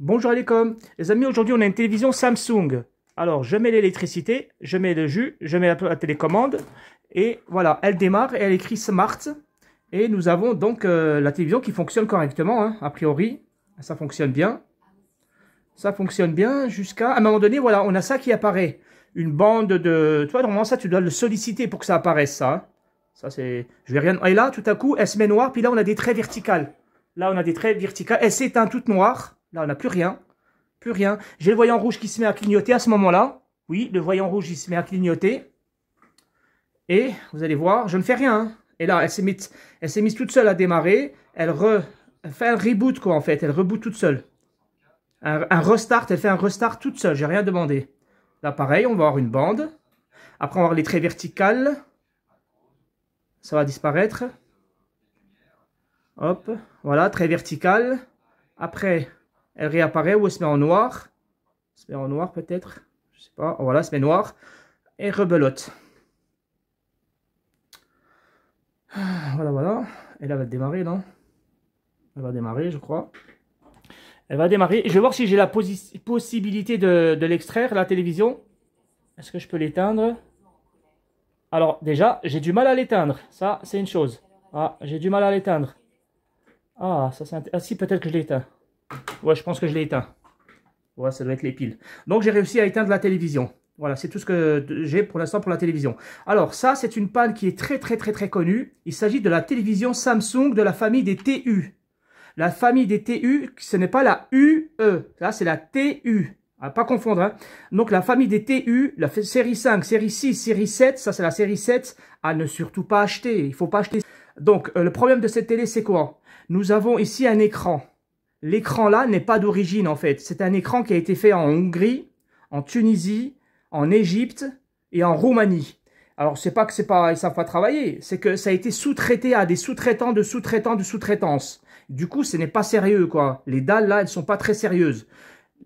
Bonjour les com, les amis, aujourd'hui on a une télévision Samsung. Alors je mets l'électricité, je mets le jus, je mets la, télécommande et voilà, elle démarre et elle écrit Smart. Et nous avons donc euh, la télévision qui fonctionne correctement, hein, a priori, ça fonctionne bien. Ça fonctionne bien jusqu'à... À un moment donné, voilà, on a ça qui apparaît. Une bande de... Toi, normalement, ça, tu dois le solliciter pour que ça apparaisse, ça. Hein. Ça, c'est... Je vais rien... Et là, tout à coup, elle se met noire, puis là, on a des traits verticales. Là, on a des traits verticales. Elle s'éteint toute noire. Là, on n'a plus rien. Plus rien. J'ai le voyant rouge qui se met à clignoter à ce moment-là. Oui, le voyant rouge, il se met à clignoter. Et vous allez voir, je ne fais rien. Hein. Et là, elle s'est mise, toute seule à démarrer. Elle, re, fait un reboot, quoi, en fait. Elle reboot toute seule. Un, restart, elle fait un restart toute seule. J'ai rien demandé. Là, pareil, on va avoir une bande. Après, on va avoir les traits verticales. Ça va disparaître. Hop, voilà, traits vertical. Après, elle réapparaît ou elle se met en noir. Elle se met en noir peut-être. Je sais pas. Voilà, elle se met noir. Et rebelote. Voilà, voilà. Et là, elle va démarrer, non Elle va démarrer, je crois. Elle va démarrer. Je vais voir si j'ai la possibilité de, l'extraire, la télévision. Est-ce que je peux l'éteindre Alors, déjà, j'ai du mal à l'éteindre. Ça, c'est une chose. Ah, j'ai du mal à l'éteindre. Ah, ça c'est Ah si, peut-être que je l'éteins. Ouais, je pense que je l'ai éteint. Ouais, ça doit être les piles. Donc j'ai réussi à éteindre la télévision. Voilà, c'est tout ce que j'ai pour l'instant pour la télévision. Alors ça, c'est une panne qui est très très très très connue. Il s'agit de la télévision Samsung de la famille des TU. La famille des TU, ce n'est pas la UE, là c'est la TU. À pas confondre. Hein. Donc la famille des TU, la série 5, série 6, série 7, ça c'est la série 7, à ne surtout pas acheter. Il faut pas acheter. Donc euh, le problème de cette télé, c'est quoi Nous avons ici un écran l'écran là n'est pas d'origine en fait. C'est un écran qui a été fait en Hongrie, en Tunisie, en Égypte et en Roumanie. Alors c'est pas que c'est pas ils savent pas travailler, c'est que ça a été sous-traité à des sous-traitants de sous-traitants de sous-traitance. Du coup, ce n'est pas sérieux quoi. Les dalles là, elles sont pas très sérieuses.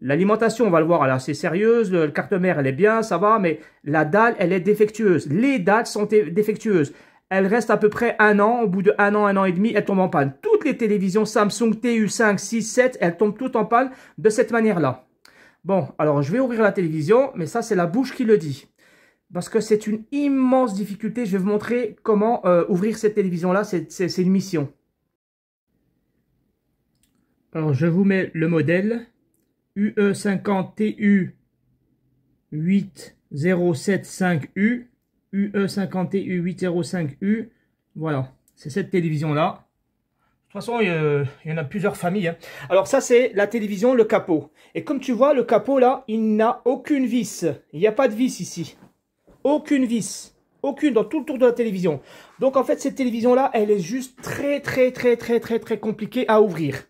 L'alimentation, on va le voir, elle est sérieuse, le, carte mère, elle est bien, ça va, mais la dalle, elle est défectueuse. Les dalles sont défectueuses elle reste à peu près un an. Au bout de un an, un an et demi, elle tombe en panne. Toutes les télévisions Samsung TU5, 6, 7, elles tombent toutes en panne de cette manière-là. Bon, alors je vais ouvrir la télévision, mais ça c'est la bouche qui le dit. Parce que c'est une immense difficulté. Je vais vous montrer comment euh, ouvrir cette télévision-là. C'est une mission. Alors je vous mets le modèle UE50TU8075U. E UE50TU805U. E voilà, c'est cette télévision-là. De toute façon, euh, il y, en a plusieurs familles. Hein. Alors ça, c'est la télévision, le capot. Et comme tu vois, le capot, là, il n'a aucune vis. Il n'y a pas de vis ici. Aucune vis. Aucune dans tout le tour de la télévision. Donc en fait, cette télévision-là, elle est juste très, très, très, très, très, très compliquée à ouvrir.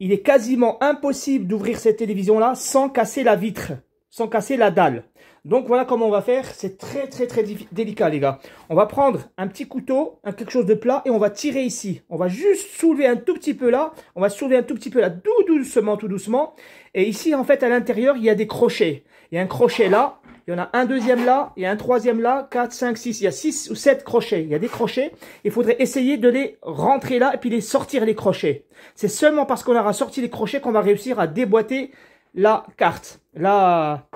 Il est quasiment impossible d'ouvrir cette télévision-là sans casser la vitre, sans casser la dalle. Donc voilà comment on va faire. C'est très très très délicat les gars. On va prendre un petit couteau, un, quelque chose de plat et on va tirer ici. On va juste soulever un tout petit peu là. On va soulever un tout petit peu là, tout doucement, tout doucement. Et ici en fait à l'intérieur il y a des crochets. Il y a un crochet là. Il y en a un deuxième là, il y a un troisième là, Quatre, cinq, six. il y a six ou sept crochets. Il y a des crochets, il faudrait essayer de les rentrer là et puis les sortir les crochets. C'est seulement parce qu'on aura sorti les crochets qu'on va réussir à déboîter la carte, Là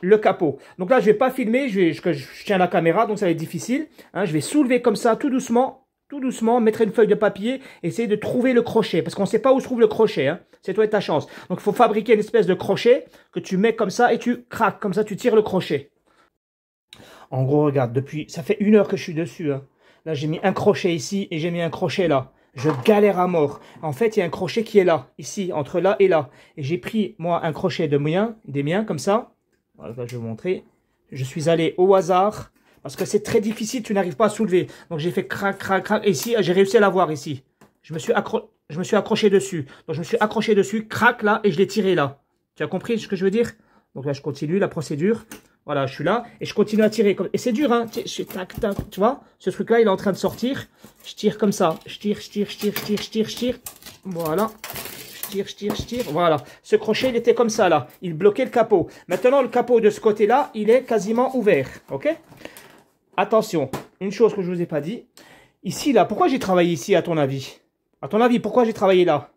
le capot. Donc là, je vais pas filmer, je, je, tiens la caméra, donc ça va être difficile. Hein, je vais soulever comme ça, tout doucement, tout doucement, mettre une feuille de papier, essayer de trouver le crochet, parce qu'on ne sait pas où se trouve le crochet. Hein. C'est toi et ta chance. Donc il faut fabriquer une espèce de crochet que tu mets comme ça et tu craques, comme ça tu tires le crochet. En gros, regarde, depuis, ça fait une heure que je suis dessus. Hein. Là, j'ai mis un crochet ici et j'ai mis un crochet là. Je galère à mort. En fait, il y a un crochet qui est là, ici, entre là et là. Et j'ai pris, moi, un crochet de mien, des miens, comme ça je vous montrer. Je suis allé au hasard parce que c'est très difficile, tu n'arrives pas à soulever. Donc j'ai fait crac, crac, crac. Et ici, j'ai réussi à l'avoir ici. Je me, suis je me suis accroché dessus. Donc je me suis accroché dessus, crac là, et je l'ai tiré là. Tu as compris ce que je veux dire Donc là, je continue la procédure. Voilà, je suis là, et je continue à tirer. Et c'est dur, hein tac, tac, tu vois Ce truc-là, il est en train de sortir. Je tire comme ça. Je tire, je tire, je tire, je tire, je tire, je tire. Voilà tire, je tire, tire. Voilà. Ce crochet, il était comme ça, là. Il bloquait le capot. Maintenant, le capot de ce côté-là, il est quasiment ouvert. OK Attention, une chose que je ne vous ai pas dit. Ici, là, pourquoi j'ai travaillé ici, à ton avis À ton avis, pourquoi j'ai travaillé là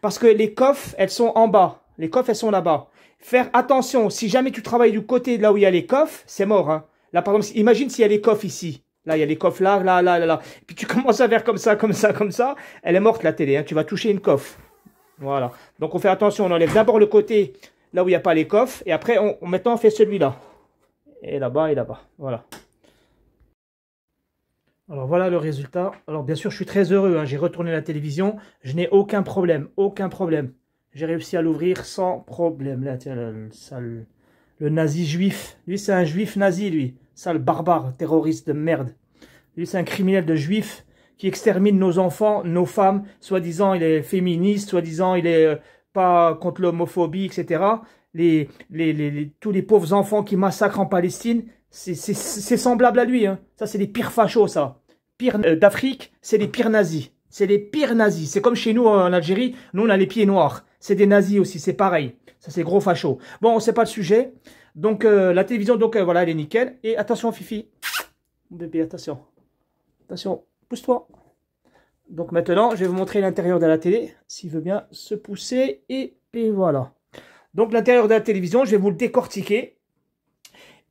Parce que les coffres, elles sont en bas. Les coffres, elles sont là-bas. Faire attention, si jamais tu travailles du côté là où il y a les coffres, c'est mort. Hein. Là, par exemple, imagine s'il y a les coffres ici. Là, il y a les coffres là, là, là, là, puis tu commences à faire comme ça, comme ça, comme ça. Elle est morte, la télé. Hein. Tu vas toucher une coffre. Voilà. Donc on fait attention, on enlève d'abord le côté là où il n'y a pas les coffres. Et après, on, maintenant, on fait celui-là. Et là-bas, et là-bas. Voilà. Alors voilà le résultat. Alors bien sûr, je suis très heureux. Hein. J'ai retourné la télévision. Je n'ai aucun problème. Aucun problème. J'ai réussi à l'ouvrir sans problème. le, le nazi juif. Lui, c'est un juif nazi, lui. Sale barbare, terroriste de merde. Lui, c'est un criminel de juif qui extermine nos enfants, nos femmes, soi-disant il est féministe, soi-disant il est euh, pas contre l'homophobie, etc. Les, tous les pauvres enfants qui massacrent en Palestine, c'est semblable à lui. Hein. Ça, c'est les pires fachos, ça. pire euh, d'Afrique, c'est les pires nazis. C'est les pires nazis. C'est comme chez nous en Algérie, nous on a les pieds noirs. C'est des nazis aussi, c'est pareil. Ça, c'est gros facho. Bon, c'est pas le sujet. Donc, euh, la télévision, donc voilà, elle est nickel. Et attention, Fifi. Bébé, attention. Attention pousse-toi. Donc maintenant, je vais vous montrer l'intérieur de la télé, s'il veut bien se pousser, et, puis voilà. Donc l'intérieur de la télévision, je vais vous le décortiquer.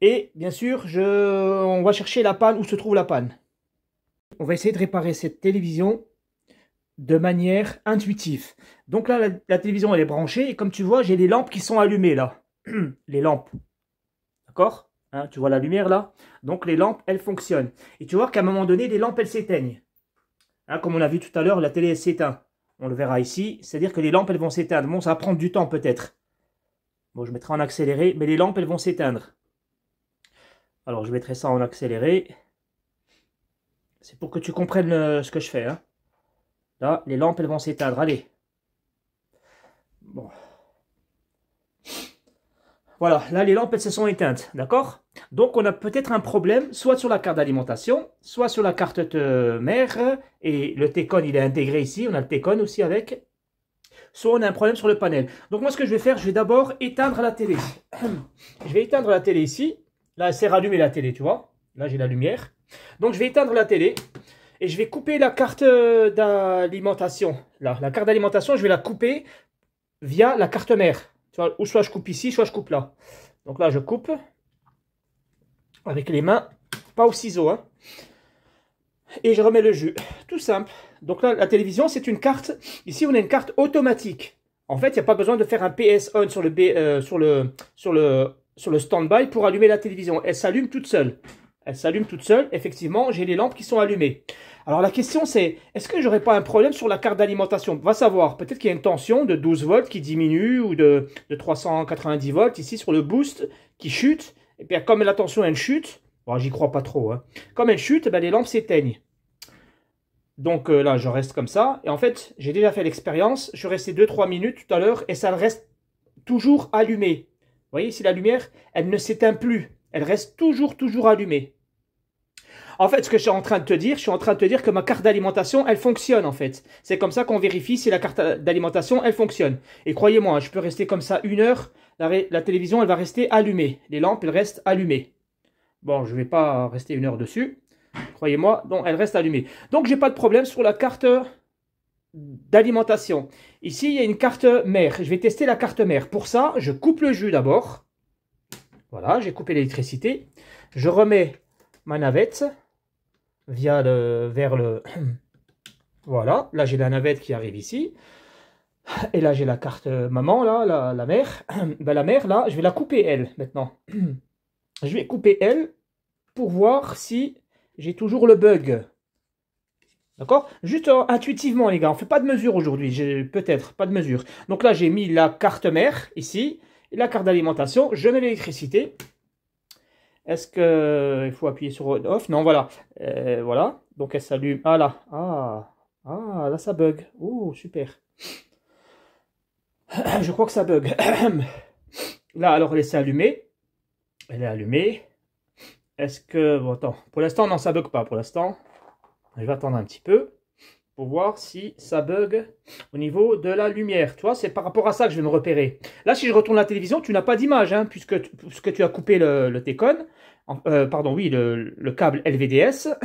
Et bien sûr, je... on va chercher la panne, où se trouve la panne. On va essayer de réparer cette télévision de manière intuitive. Donc là, la, la télévision, elle est branchée. Et comme tu vois, j'ai les lampes qui sont allumées là. les lampes. D'accord Hein, tu vois la lumière là Donc les lampes, elles fonctionnent. Et tu vois qu'à un moment donné, les lampes, elles s'éteignent. Hein, comme on a vu tout à l'heure, la télé, elle s'éteint. On le verra ici. C'est-à-dire que les lampes, elles vont s'éteindre. Bon, ça va prendre du temps peut-être. Bon, je mettrai en accéléré, mais les lampes, elles vont s'éteindre. Alors, je mettrai ça en accéléré. C'est pour que tu comprennes euh, ce que je fais. Hein. Là, les lampes, elles vont s'éteindre. Allez. Bon. Voilà, là les lampes elles se sont éteintes, d'accord Donc on a peut-être un problème, soit sur la carte d'alimentation, soit sur la carte mère, et le t il est intégré ici, on a le t aussi avec, soit on a un problème sur le panel. Donc moi ce que je vais faire, je vais d'abord éteindre la télé. Je vais éteindre la télé ici, là c'est rallumée la télé, tu vois, là j'ai la lumière. Donc je vais éteindre la télé, et je vais couper la carte d'alimentation, là, la carte d'alimentation je vais la couper via la carte mère ou soit je coupe ici, soit je coupe là. Donc là, je coupe avec les mains, pas au ciseau. Hein. Et je remets le jus. Tout simple. Donc là, la télévision, c'est une carte. Ici, on a une carte automatique. En fait, il n'y a pas besoin de faire un PS on sur le, euh, sur le, sur le, sur le stand-by pour allumer la télévision. Elle s'allume toute seule. Elle s'allume toute seule. Effectivement, j'ai les lampes qui sont allumées. Alors la question c'est, est-ce que j'aurais pas un problème sur la carte d'alimentation On Va savoir, peut-être qu'il y a une tension de 12 volts qui diminue ou de, 390 volts ici sur le boost qui chute. Et puis comme la tension elle chute, bon, j'y crois pas trop, hein. comme elle chute, ben, les lampes s'éteignent. Donc euh, là, je reste comme ça. Et en fait, j'ai déjà fait l'expérience. Je suis resté 2-3 minutes tout à l'heure et ça reste toujours allumé. Vous voyez, si la lumière, elle ne s'éteint plus. Elle reste toujours, toujours allumée. En fait, ce que je suis en train de te dire, je suis en train de te dire que ma carte d'alimentation, elle fonctionne en fait. C'est comme ça qu'on vérifie si la carte d'alimentation, elle fonctionne. Et croyez-moi, hein, je peux rester comme ça une heure, la, télévision, elle va rester allumée. Les lampes, elles restent allumées. Bon, je ne vais pas rester une heure dessus. Croyez-moi, donc elle reste allumée. Donc, je n'ai pas de problème sur la carte d'alimentation. Ici, il y a une carte mère. Je vais tester la carte mère. Pour ça, je coupe le jus d'abord. Voilà, j'ai coupé l'électricité. Je remets ma navette via le, vers le... Voilà, là j'ai la navette qui arrive ici. Et là j'ai la carte maman, là, la, mère. Ben, la mère, là, je vais la couper elle maintenant. Je vais couper elle pour voir si j'ai toujours le bug. D'accord Juste euh, intuitivement, les gars, on ne fait pas de mesure aujourd'hui, peut-être, pas de mesure. Donc là, j'ai mis la carte mère, ici, et la carte d'alimentation, je mets l'électricité, est-ce qu'il faut appuyer sur off Non, voilà. Euh, voilà. Donc elle s'allume. Ah là. Ah. ah là ça bug. Oh, super. Je crois que ça bug. Là, alors elle s'est allumée. Elle est allumée. Est-ce que... Bon, attends. Pour l'instant, non, ça bug pas pour l'instant. Je vais attendre un petit peu pour voir si ça bug au niveau de la lumière. Tu vois, c'est par rapport à ça que je vais me repérer. Là, si je retourne la télévision, tu n'as pas d'image, hein, puisque, tu, que tu as coupé le, le euh, pardon, oui, le, câble LVDS.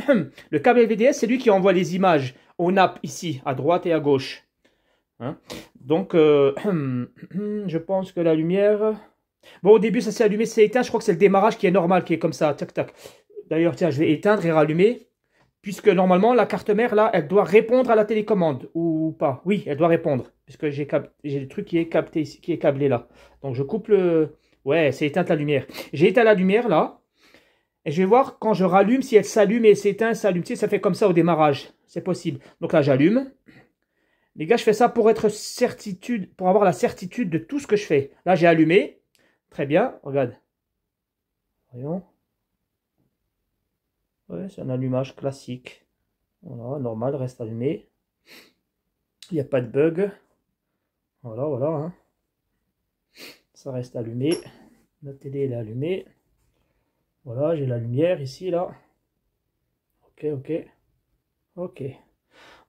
Le câble LVDS, c'est lui qui envoie les images au nappes ici, à droite et à gauche. Hein. Donc, euh, je pense que la lumière... Bon, au début, ça s'est allumé, c'est éteint. Je crois que c'est le démarrage qui est normal, qui est comme ça. Tac, tac. D'ailleurs, tiens, je vais éteindre et rallumer puisque normalement, la carte mère, là, elle doit répondre à la télécommande, ou pas. Oui, elle doit répondre, puisque j'ai le truc qui est câblé là. Donc, je coupe le... Ouais, c'est éteinte la lumière. J'ai éteint la lumière, là, et je vais voir quand je rallume si elle s'allume et s'éteint, s'allume. Si ça fait comme ça au démarrage. C'est possible. Donc là, j'allume. Les gars, je fais ça pour être certitude, pour avoir la certitude de tout ce que je fais. Là, j'ai allumé. Très bien. Regarde. Voyons. Ouais, c'est un allumage classique. Voilà, normal, reste allumé. Il n'y a pas de bug. Voilà, voilà. Hein. Ça reste allumé. La télé est allumée. Voilà, j'ai la lumière ici, là. Ok, ok. Ok.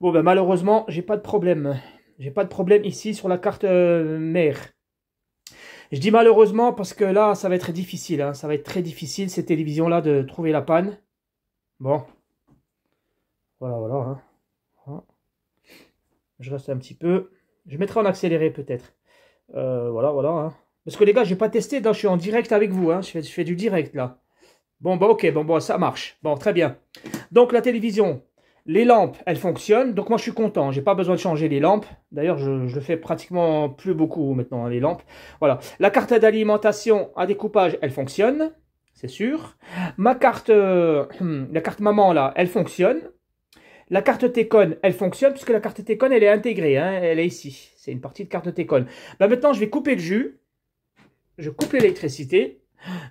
Bon, ben malheureusement, j'ai pas de problème. J'ai pas de problème ici sur la carte euh, mère. Je dis malheureusement parce que là, ça va être difficile. Hein. Ça va être très difficile, cette télévision-là, de trouver la panne. Bon. Voilà, hein. voilà. Je reste un petit peu. Je mettrai en accéléré peut-être. Euh, voilà, voilà. Hein. Parce que les gars, je n'ai pas testé. je suis en direct avec vous. Hein. Je, fais, du direct là. Bon, bah ok, bon, bon, ça marche. Bon, très bien. Donc la télévision, les lampes, elles fonctionnent. Donc moi, je suis content. J'ai pas besoin de changer les lampes. D'ailleurs, je, le fais pratiquement plus beaucoup maintenant, les lampes. Voilà. La carte d'alimentation à découpage, elle fonctionne c'est sûr. Ma carte, euh, hum, la carte maman là, elle fonctionne. La carte Tecon, elle fonctionne puisque la carte Tecon, elle est intégrée, hein, elle est ici. C'est une partie de carte Tecon. Bah, maintenant, je vais couper le jus. Je coupe l'électricité.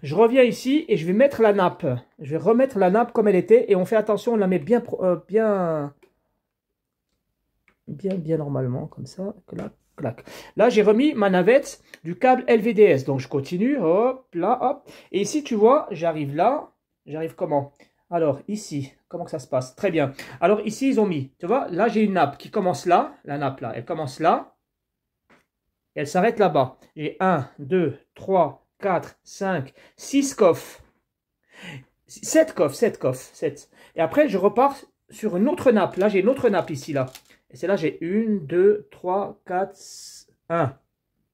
Je reviens ici et je vais mettre la nappe. Je vais remettre la nappe comme elle était et on fait attention, on la met bien, euh, bien, bien, bien normalement comme ça. Là, Là, j'ai remis ma navette du câble LVDS. Donc, je continue. Hop, là, hop. Et ici, tu vois, j'arrive là. J'arrive comment Alors, ici, comment ça se passe Très bien. Alors, ici, ils ont mis, tu vois, là, j'ai une nappe qui commence là. La nappe, là, elle commence là. elle s'arrête là-bas. J'ai 1, 2, 3, 4, 5, 6 coffres. 7 coffres, 7 coffres, 7. Et après, je repars sur une autre nappe. Là, j'ai une autre nappe ici, là. Et c'est là, j'ai 1, 2, 3, 4, 1,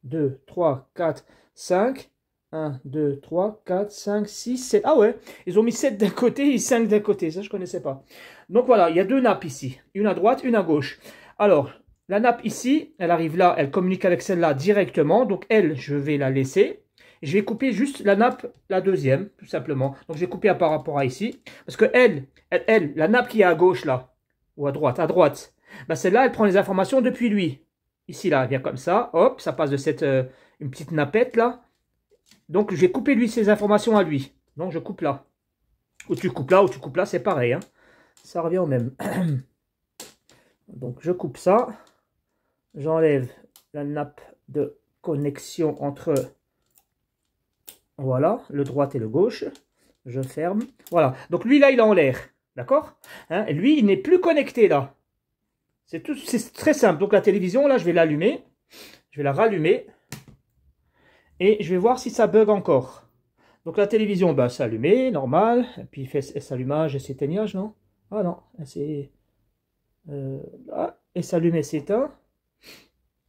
2, 3, 4, 5. 1, 2, 3, 4, 5, 6, 7. Ah ouais, ils ont mis 7 d'un côté et 5 d'un côté. Ça, je ne connaissais pas. Donc voilà, il y a deux nappes ici. Une à droite, une à gauche. Alors, la nappe ici, elle arrive là, elle communique avec celle-là directement. Donc elle, je vais la laisser. Je vais couper juste la nappe, la deuxième, tout simplement. Donc je vais couper par rapport à ici. Parce que elle, elle la nappe qui est à gauche là, ou à droite, à droite, ben, celle-là, elle prend les informations depuis lui. Ici, là, elle vient comme ça, hop, ça passe de cette euh, une petite nappette, là. Donc, je vais couper lui ces informations à lui. Donc, je coupe là. Ou tu coupes là, ou tu coupes là, c'est pareil. Hein. Ça revient au même. Donc, je coupe ça. J'enlève la nappe de connexion entre, voilà, le droite et le gauche. Je ferme. Voilà. Donc, lui, là, il est en l'air. D'accord hein Lui, il n'est plus connecté, là. C'est très simple. Donc la télévision, là, je vais l'allumer. Je vais la rallumer. Et je vais voir si ça bug encore. Donc la télévision, bah, ben, normal. Et puis il fait s'allumage et s'éteignage, non Ah non, c'est... Euh, ah, et s'allumer, s'éteint.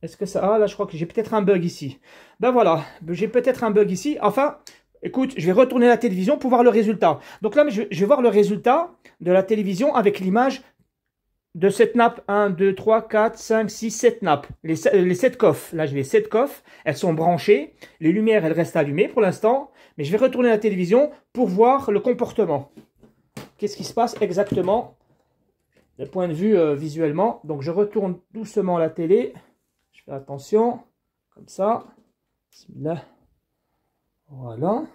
Est-ce que ça... Ah là, je crois que j'ai peut-être un bug ici. Ben voilà, j'ai peut-être un bug ici. Enfin, écoute, je vais retourner la télévision pour voir le résultat. Donc là, je vais voir le résultat de la télévision avec l'image de cette nappe, 1, 2, 3, 4, 5, 6, 7 nappes. Les, 7 coffres. Là, j'ai les 7 coffres. Elles sont branchées. Les lumières, elles restent allumées pour l'instant. Mais je vais retourner la télévision pour voir le comportement. Qu'est-ce qui se passe exactement le point de vue euh, visuellement. Donc, je retourne doucement la télé. Je fais attention. Comme ça. Là. Voilà.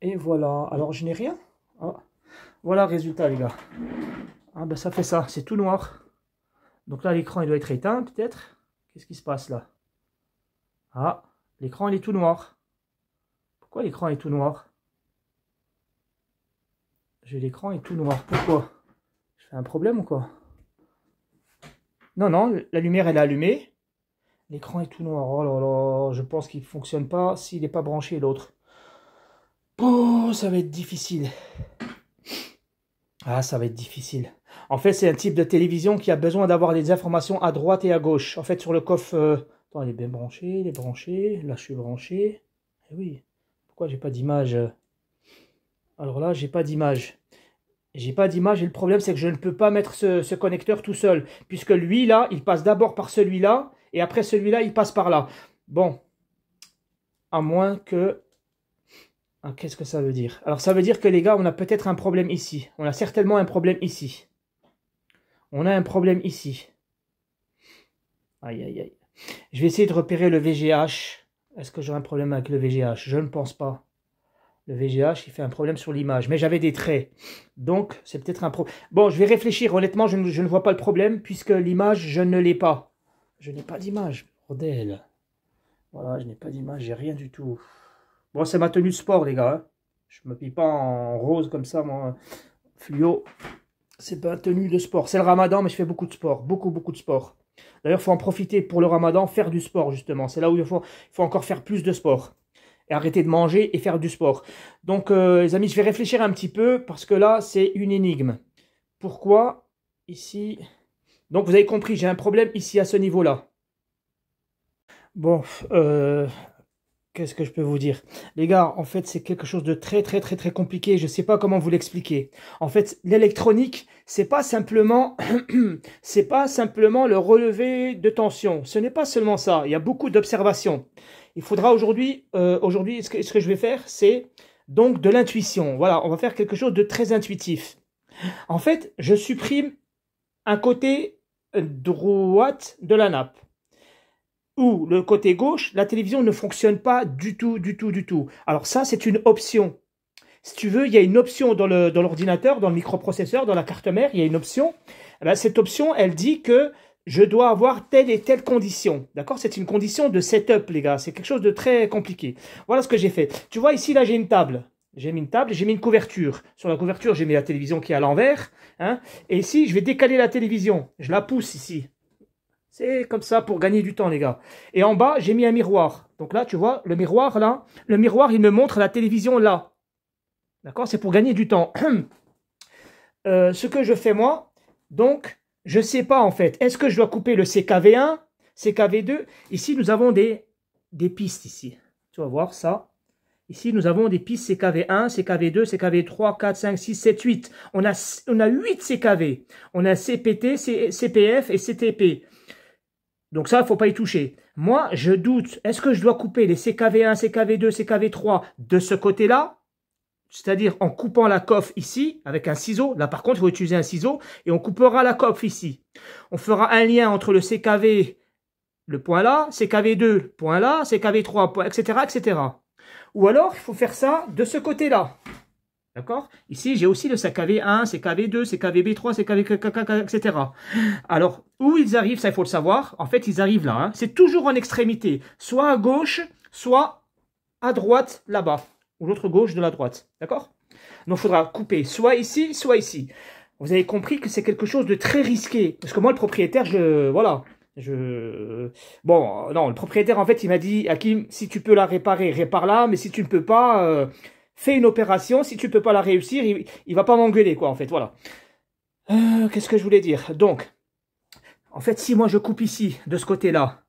Et voilà. Alors, je n'ai rien. Ah. Voilà, le résultat, les gars. Ah ben ça fait ça, c'est tout noir. Donc là, l'écran, il doit être éteint peut-être. Qu'est-ce qui se passe là Ah, l'écran, il est tout noir. Pourquoi l'écran est tout noir J'ai l'écran est tout noir. Pourquoi Je fais un problème ou quoi Non, non, la lumière, elle est allumée. L'écran est tout noir. Oh là là, je pense qu'il ne fonctionne pas s'il n'est pas branché l'autre. Oh, ça va être difficile. Ah, ça va être difficile. En fait, c'est un type de télévision qui a besoin d'avoir des informations à droite et à gauche. En fait, sur le coffre... Euh, attends, il est bien branché, il est branché. Là, je suis branché. Eh oui. Pourquoi j'ai pas d'image euh? Alors là, j'ai pas d'image. J'ai pas d'image et le problème, c'est que je ne peux pas mettre ce, connecteur tout seul. Puisque lui, là, il passe d'abord par celui-là. Et après celui-là, il passe par là. Bon. À moins que... Ah, Qu'est-ce que ça veut dire Alors, ça veut dire que les gars, on a peut-être un problème ici. On a certainement un problème ici. On a un problème ici. Aïe, aïe, aïe. Je vais essayer de repérer le VGH. Est-ce que j'aurai un problème avec le VGH Je ne pense pas. Le VGH, il fait un problème sur l'image. Mais j'avais des traits. Donc, c'est peut-être un problème. Bon, je vais réfléchir. Honnêtement, je ne, vois pas le problème puisque l'image, je ne l'ai pas. Je n'ai pas d'image, bordel. Voilà, je n'ai pas d'image, j'ai rien du tout. Bon, c'est ma tenue de sport, les gars. Hein. Je me pille pas en rose comme ça, moi. Fluo, c'est pas tenue de sport. C'est le ramadan, mais je fais beaucoup de sport. Beaucoup, beaucoup de sport. D'ailleurs, il faut en profiter pour le ramadan, faire du sport, justement. C'est là où il faut, il faut encore faire plus de sport. Et arrêter de manger et faire du sport. Donc, euh, les amis, je vais réfléchir un petit peu, parce que là, c'est une énigme. Pourquoi Ici. Donc, vous avez compris, j'ai un problème ici, à ce niveau-là. Bon, euh, Qu'est-ce que je peux vous dire Les gars, en fait, c'est quelque chose de très très très très compliqué. Je ne sais pas comment vous l'expliquer. En fait, l'électronique, c'est pas simplement, c'est pas simplement le relevé de tension. Ce n'est pas seulement ça. Il y a beaucoup d'observations. Il faudra aujourd'hui, euh, aujourd'hui, ce ce que je vais faire, c'est donc de l'intuition. Voilà, on va faire quelque chose de très intuitif. En fait, je supprime un côté droite de la nappe ou le côté gauche, la télévision ne fonctionne pas du tout, du tout, du tout. Alors ça, c'est une option. Si tu veux, il y a une option dans l'ordinateur, dans, le microprocesseur, dans la carte mère, il y a une option. Eh ben, cette option, elle dit que je dois avoir telle et telle condition. D'accord C'est une condition de setup, les gars. C'est quelque chose de très compliqué. Voilà ce que j'ai fait. Tu vois, ici, là, j'ai une table. J'ai mis une table, j'ai mis une couverture. Sur la couverture, j'ai mis la télévision qui est à l'envers. Hein et ici, je vais décaler la télévision. Je la pousse ici. C'est comme ça pour gagner du temps, les gars. Et en bas, j'ai mis un miroir. Donc là, tu vois, le miroir, là, le miroir, il me montre la télévision là. D'accord C'est pour gagner du temps. Euh, ce que je fais, moi, donc, je ne sais pas, en fait. Est-ce que je dois couper le CKV1, CKV2 Ici, nous avons des, pistes, ici. Tu vas voir ça. Ici, nous avons des pistes CKV1, CKV2, CKV3, 4, 5, 6, 7, 8. On a, 8 CKV. On a CPT, CPF et CTP. Donc ça, il ne faut pas y toucher. Moi, je doute, est-ce que je dois couper les CKV1, CKV2, CKV3 de ce côté-là C'est-à-dire en coupant la coffre ici, avec un ciseau. Là, par contre, il faut utiliser un ciseau. Et on coupera la coffre ici. On fera un lien entre le CKV, le point là, CKV2, point là, CKV3, point, etc., etc. Ou alors, il faut faire ça de ce côté-là. D'accord Ici, j'ai aussi le sac CKV1, kv 2 kvb 3 kV etc. Alors, où ils arrivent, ça il faut le savoir. En fait, ils arrivent là. Hein. C'est toujours en extrémité. Soit à gauche, soit à droite, là-bas. Ou l'autre gauche de la droite. D'accord Donc, il faudra couper soit ici, soit ici. Vous avez compris que c'est quelque chose de très risqué. Parce que moi, le propriétaire, je... Voilà. Je... Bon, non, le propriétaire, en fait, il m'a dit, Hakim, si tu peux la réparer, répare-la. Mais si tu ne peux pas... Euh, fais une opération, si tu peux pas la réussir, il, va pas m'engueuler, quoi, en fait, voilà. Euh, qu'est-ce que je voulais dire Donc, en fait, si moi je coupe ici, de ce côté-là,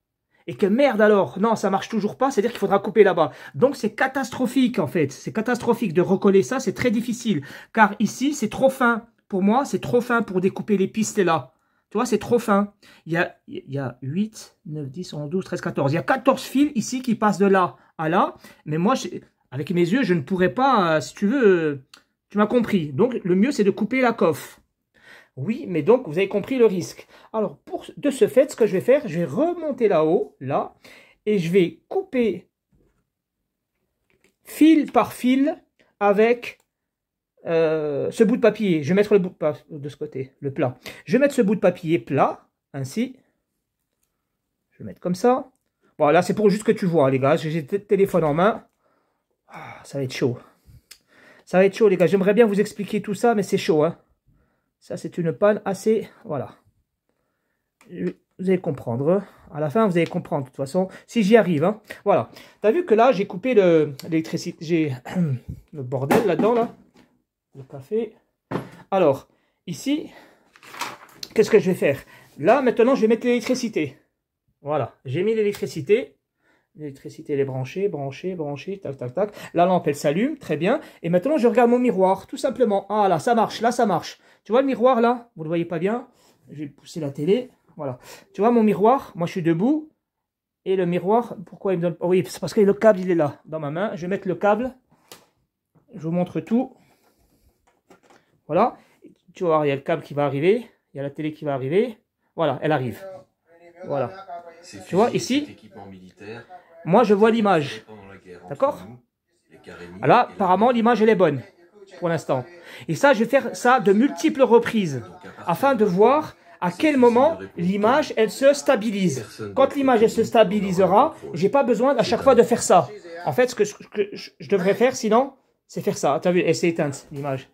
et que merde alors, non, ça marche toujours pas, c'est-à-dire qu'il faudra couper là-bas. Donc c'est catastrophique en fait, c'est catastrophique de recoller ça, c'est très difficile, car ici c'est trop fin. Pour moi, c'est trop fin pour découper les pistes là. Tu vois, c'est trop fin. Il y, a, il y a 8, 9, 10, 11, 12, 13, 14. Il y a 14 fils ici qui passent de là à là. Mais moi, avec mes yeux, je ne pourrais pas, euh, si tu veux, euh, tu m'as compris. Donc, le mieux, c'est de couper la coffe. Oui, mais donc, vous avez compris le risque. Alors, pour, de ce fait, ce que je vais faire, je vais remonter là-haut, là, et je vais couper fil par fil avec euh, ce bout de papier. Je vais mettre le bout de, ce côté, le plat. Je vais mettre ce bout de papier plat, ainsi. Je vais mettre comme ça. Voilà, c'est pour juste que tu vois, les gars. J'ai le téléphone en main. Ah, ça va être chaud. Ça va être chaud, les gars. J'aimerais bien vous expliquer tout ça, mais c'est chaud. Hein. Ça, c'est une panne assez... Voilà. Vous allez comprendre. À la fin, vous allez comprendre, de toute façon. Si j'y arrive, hein. Voilà. T'as vu que là, j'ai coupé l'électricité. J'ai le bordel là-dedans, là. Le café. Alors, ici, qu'est-ce que je vais faire Là, maintenant, je vais mettre l'électricité. Voilà. J'ai mis l'électricité. L'électricité, elle est branchée, branchée, branchée, tac, tac, tac. La lampe, elle s'allume, très bien. Et maintenant, je regarde mon miroir, tout simplement. Ah, là, ça marche, là, ça marche. Tu vois le miroir, là Vous ne le voyez pas bien Je vais pousser la télé, voilà. Tu vois mon miroir Moi, je suis debout. Et le miroir, pourquoi il me donne... oui, c'est parce que le câble, il est là, dans ma main. Je vais mettre le câble. Je vous montre tout. Voilà. Tu vois, il y a le câble qui va arriver. Il y a la télé qui va arriver. Voilà, elle arrive. Voilà. Tu vois, ici, moi je vois l'image. D'accord Alors, ah apparemment, l'image elle est bonne pour l'instant. Et ça, je vais faire ça de multiples reprises afin de voir à quel moment l'image elle se stabilise. Quand l'image elle se stabilisera, j'ai pas besoin à chaque fois de faire ça. En fait, ce que je, devrais faire sinon, c'est faire ça. T'as vu, elle s'est l'image.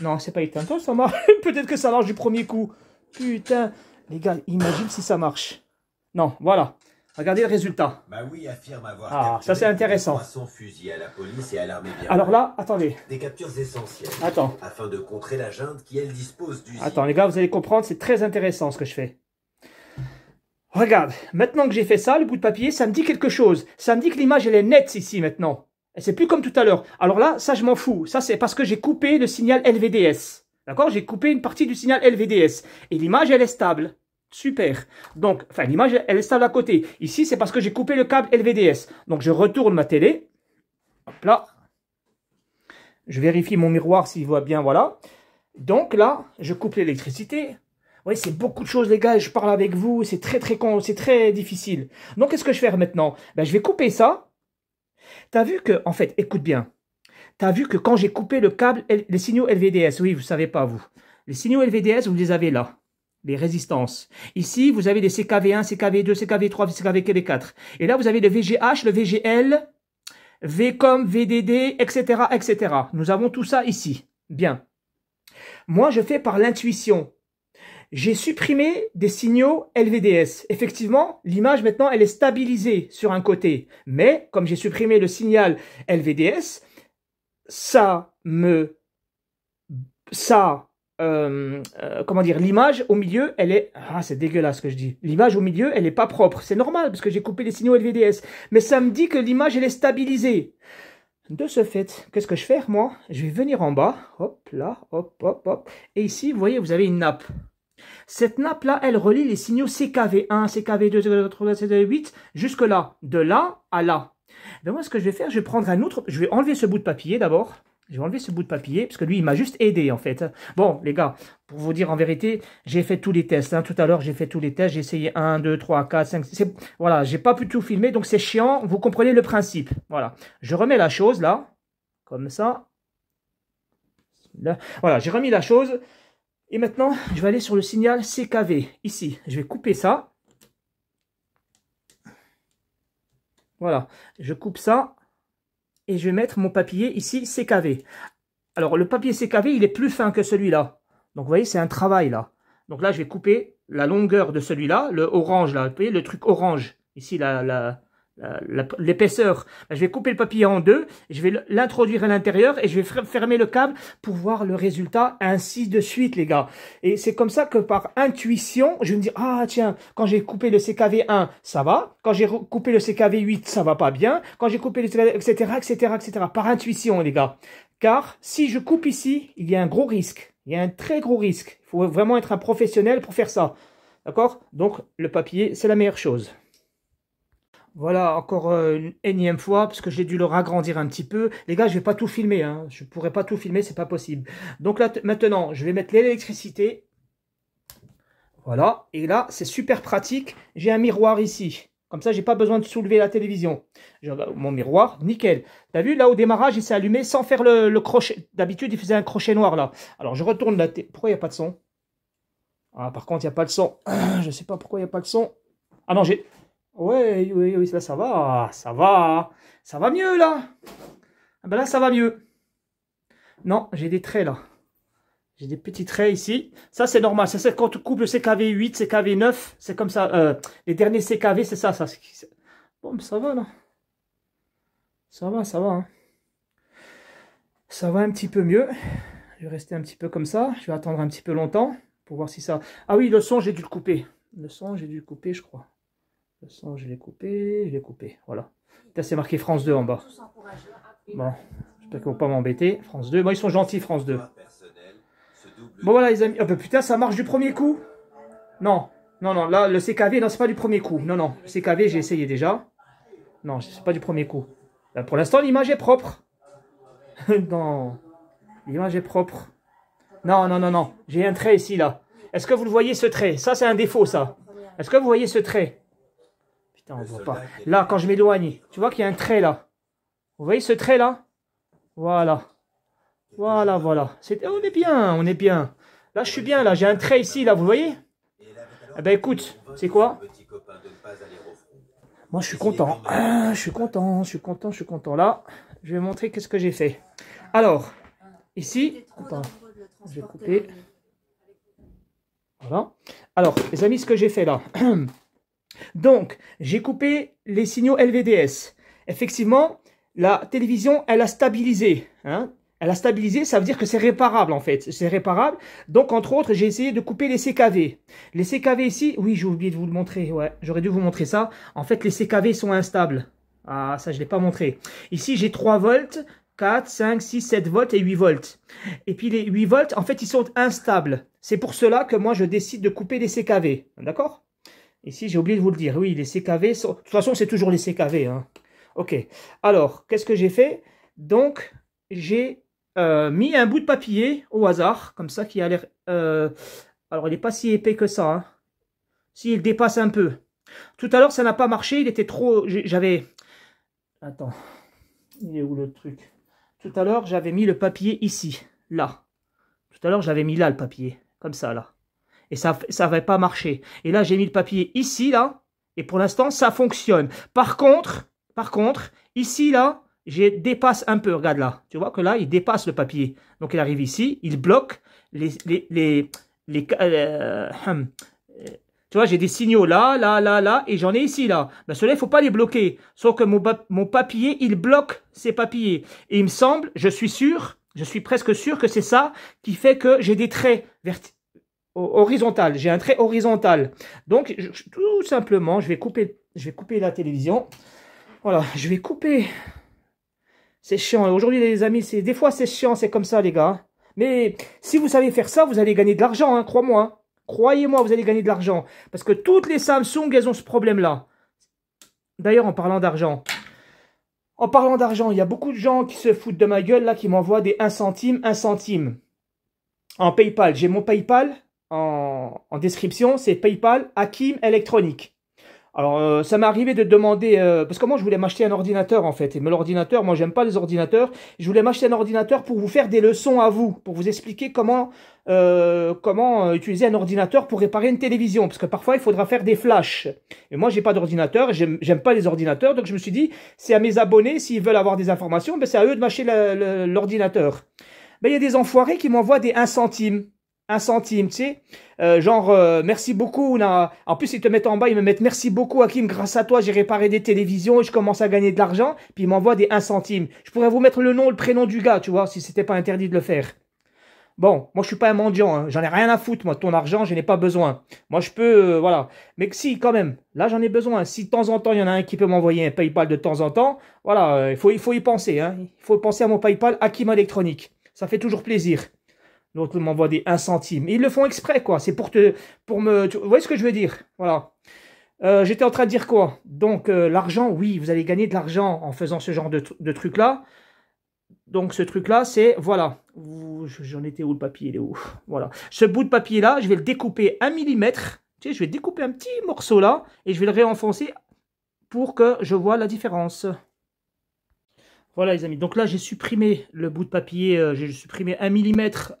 Non, c'est pas éteinte. Oh, ça marche. Peut-être que ça marche du premier coup. Putain, les gars, imagine si ça marche. Non, voilà. Regardez le résultat. Bah affirme ah, ça c'est intéressant. à police Alors là, attendez. Des captures essentielles. Attends. Afin de contrer la junte qui elle dispose du. Attends les gars, vous allez comprendre, c'est très intéressant ce que je fais. Regarde, maintenant que j'ai fait ça, le bout de papier, ça me dit quelque chose. Ça me dit que l'image elle est nette ici maintenant. Et c'est plus comme tout à l'heure. Alors là, ça je m'en fous. Ça c'est parce que j'ai coupé le signal LVDS. D'accord J'ai coupé une partie du signal LVDS. Et l'image elle est stable. Super. Donc, enfin, l'image, elle est stable à côté. Ici, c'est parce que j'ai coupé le câble LVDS. Donc, je retourne ma télé. Hop là. Je vérifie mon miroir s'il voit bien, voilà. Donc là, je coupe l'électricité. Oui, c'est beaucoup de choses, les gars. Je parle avec vous. C'est très, très con. C'est très difficile. Donc, qu'est-ce que je vais faire maintenant ben, Je vais couper ça. T'as vu que, en fait, écoute bien. T'as vu que quand j'ai coupé le câble, les signaux LVDS, oui, vous savez pas, vous. Les signaux LVDS, vous les avez là les résistances. Ici, vous avez des CKV1, CKV2, CKV3, CKV4. Et là, vous avez le VGH, le VGL, VCOM, VDD, etc., etc. Nous avons tout ça ici. Bien. Moi, je fais par l'intuition. J'ai supprimé des signaux LVDS. Effectivement, l'image maintenant, elle est stabilisée sur un côté. Mais, comme j'ai supprimé le signal LVDS, ça me... ça euh, euh, comment dire, l'image au milieu, elle est, ah, c'est dégueulasse ce que je dis. L'image au milieu, elle est pas propre. C'est normal parce que j'ai coupé les signaux LVDS. Mais ça me dit que l'image, elle est stabilisée. De ce fait, qu'est-ce que je fais, moi? Je vais venir en bas. Hop, là, hop, hop, hop. Et ici, vous voyez, vous avez une nappe. Cette nappe-là, elle relie les signaux CKV1, CKV2, CKV3, 8 jusque là. De là à là. Donc, moi, ce que je vais faire, je vais prendre un autre, je vais enlever ce bout de papier d'abord. Je vais enlever ce bout de papier, parce que lui, il m'a juste aidé, en fait. Bon, les gars, pour vous dire en vérité, j'ai fait tous les tests. Hein. Tout à l'heure, j'ai fait tous les tests. J'ai essayé 1, 2, 3, 4, 5, 6. Voilà, j'ai pas pu tout filmer, donc c'est chiant. Vous comprenez le principe. Voilà. Je remets la chose, là. Comme ça. Là. Voilà, j'ai remis la chose. Et maintenant, je vais aller sur le signal CKV, ici. Je vais couper ça. Voilà, je coupe ça et je vais mettre mon papier ici CKV. Alors le papier CKV, il est plus fin que celui-là. Donc vous voyez, c'est un travail là. Donc là, je vais couper la longueur de celui-là, le orange là, vous voyez, le truc orange, ici là la, l'épaisseur. Je vais couper le papier en deux, je vais l'introduire à l'intérieur et je vais fermer le câble pour voir le résultat ainsi de suite, les gars. Et c'est comme ça que par intuition, je me dis, ah tiens, quand j'ai coupé le CKV1, ça va. Quand j'ai coupé le CKV8, ça va pas bien. Quand j'ai coupé le CKV, etc., etc., etc. Par intuition, les gars. Car si je coupe ici, il y a un gros risque. Il y a un très gros risque. Il faut vraiment être un professionnel pour faire ça. D'accord Donc, le papier, c'est la meilleure chose. Voilà, encore euh, une énième fois, parce que j'ai dû le ragrandir un petit peu. Les gars, je vais pas tout filmer, hein. je pourrais pas tout filmer, c'est pas possible. Donc là, maintenant, je vais mettre l'électricité. Voilà, et là, c'est super pratique. J'ai un miroir ici. Comme ça, j'ai pas besoin de soulever la télévision. Mon miroir, nickel. T'as vu, là, au démarrage, il s'est allumé sans faire le, crochet. D'habitude, il faisait un crochet noir, là. Alors, je retourne la télé. Pourquoi il n'y a pas de son Ah, par contre, il n'y a pas de son. Je sais pas pourquoi il n'y a pas de son. Ah non, j'ai... Oui, oui, oui, là, ça va, ça va. Ça va mieux, là. Ben là, ça va mieux. Non, j'ai des traits, là. J'ai des petits traits ici. Ça, c'est normal. Ça, c'est quand tu coupes le CKV8, CKV9. C'est comme ça. Euh, les derniers CKV, c'est ça, ça. Bon, bah, ça va, là. Ça va, ça va. Hein. Ça va un petit peu mieux. Je vais rester un petit peu comme ça. Je vais attendre un petit peu longtemps pour voir si ça... Ah oui, le son, j'ai dû le couper. Le son, j'ai dû le couper, je crois toute façon, je l'ai coupé, je l'ai coupé. Voilà. Putain, c'est marqué France 2 en bas. Bon, j'espère qu'ils vont pas m'embêter. France 2. Bon, ils sont gentils, France 2. Bon, voilà, les amis. Oh, bah, putain, ça marche du premier coup Non. Non, non, là, le CKV, non, c'est pas du premier coup. Non, non, le CKV, j'ai essayé déjà. Non, c'est pas du premier coup. pour l'instant, l'image est propre. non. L'image est propre. Non, non, non, non. J'ai un trait ici, là. Est-ce que vous le voyez, ce trait Ça, c'est un défaut, ça. Est-ce que vous voyez ce trait pas. Là, quand je m'éloigne, tu vois qu'il y a un trait là. Vous voyez ce trait là Voilà. Voilà, voilà. Oh, on est bien, on est bien. Là, je suis bien, là. J'ai un trait ici, là, vous voyez Eh ben, écoute, c'est quoi Moi, je suis content. Ah, je suis content, je suis content, je suis content. Là, je vais vous montrer qu'est-ce que j'ai fait. Alors, ici... je vais couper. Voilà. Alors, les amis, ce que j'ai fait là... Donc, j'ai coupé les signaux LVDS. Effectivement, la télévision, elle a stabilisé. Hein. Elle a stabilisé, ça veut dire que c'est réparable en fait. C'est réparable. Donc, entre autres, j'ai essayé de couper les CKV. Les CKV ici, oui, j'ai oublié de vous le montrer. Ouais, J'aurais dû vous montrer ça. En fait, les CKV sont instables. Ah, ça, je ne l'ai pas montré. Ici, j'ai 3 volts, 4, 5, 6, 7 volts et 8 volts. Et puis, les 8 volts, en fait, ils sont instables. C'est pour cela que moi, je décide de couper les CKV. D'accord Ici, j'ai oublié de vous le dire. Oui, les CKV De toute façon, c'est toujours les CKV. Hein. Ok. Alors, qu'est-ce que j'ai fait Donc, j'ai euh, mis un bout de papier au hasard, comme ça, qui a l'air... Euh, alors, il n'est pas si épais que ça. Hein. S'il dépasse un peu. Tout à l'heure, ça n'a pas marché. Il était trop... J'avais... Attends. Il est où le truc Tout à l'heure, j'avais mis le papier ici. Là. Tout à l'heure, j'avais mis là le papier. Comme ça, là et ça ça va pas marcher. Et là, j'ai mis le papier ici, là, et pour l'instant, ça fonctionne. Par contre, par contre, ici, là, je dépasse un peu, regarde là. Tu vois que là, il dépasse le papier. Donc, il arrive ici, il bloque les... les, les, euh, hum. Tu vois, j'ai des signaux là, là, là, là, et j'en ai ici, là. mais cela il ne faut pas les bloquer. Sauf que mon, mon papier, il bloque ces papiers. Et il me semble, je suis sûr, je suis presque sûr que c'est ça qui fait que j'ai des traits verti horizontal. J'ai un trait horizontal. Donc, tout simplement, je vais couper, je vais couper la télévision. Voilà, je vais couper. C'est chiant. Aujourd'hui, les amis, c'est des fois c'est chiant, c'est comme ça, les gars. Mais si vous savez faire ça, vous allez gagner de l'argent, hein, crois-moi. Hein. Croyez-moi, vous allez gagner de l'argent. Parce que toutes les Samsung, elles ont ce problème-là. D'ailleurs, en parlant d'argent, en parlant d'argent, il y a beaucoup de gens qui se foutent de ma gueule, là, qui m'envoient des 1 centime, 1 centime. En PayPal, j'ai mon PayPal, en, description, c'est PayPal Hakim électronique Alors, euh, ça m'est arrivé de demander, euh, parce que moi, je voulais m'acheter un ordinateur, en fait. Et mais l'ordinateur, moi, j'aime pas les ordinateurs. Je voulais m'acheter un ordinateur pour vous faire des leçons à vous, pour vous expliquer comment, euh, comment utiliser un ordinateur pour réparer une télévision. Parce que parfois, il faudra faire des flashs. Et moi, j'ai pas d'ordinateur, j'aime pas les ordinateurs. Donc, je me suis dit, c'est à mes abonnés, s'ils veulent avoir des informations, ben, c'est à eux de m'acheter l'ordinateur. Ben, il y a des enfoirés qui m'envoient des 1 centime un centime, tu sais. Euh, genre, euh, merci beaucoup. En plus, ils te mettent en bas, ils me mettent merci beaucoup, Hakim. Grâce à toi, j'ai réparé des télévisions et je commence à gagner de l'argent. Puis ils m'envoient des un centime. Je pourrais vous mettre le nom, le prénom du gars, tu vois, si c'était pas interdit de le faire. Bon, moi je suis pas un mendiant, hein. j'en ai rien à foutre, moi, ton argent, je n'ai pas besoin. Moi je peux, euh, voilà. Mais si, quand même, là j'en ai besoin. Si de temps en temps il y en a un qui peut m'envoyer un PayPal de temps en temps, voilà, il, faut, il faut y penser. Hein. Il faut penser à mon PayPal Hakim électronique. Ça fait toujours plaisir. L'autre m'envoie des 1 centime. Et ils le font exprès, quoi. C'est pour te. Pour me. vous voyez ce que je veux dire Voilà. Euh, j'étais en train de dire quoi Donc, euh, l'argent, oui, vous allez gagner de l'argent en faisant ce genre de, truc-là. Donc, ce truc-là, c'est. Voilà. J'en étais où le papier Il est où Voilà. Ce bout de papier-là, je vais le découper 1 millimètre. Tu je vais découper un petit morceau là et je vais le réenfoncer pour que je vois la différence. Voilà les amis, donc là j'ai supprimé le bout de papier, euh, j'ai supprimé un mm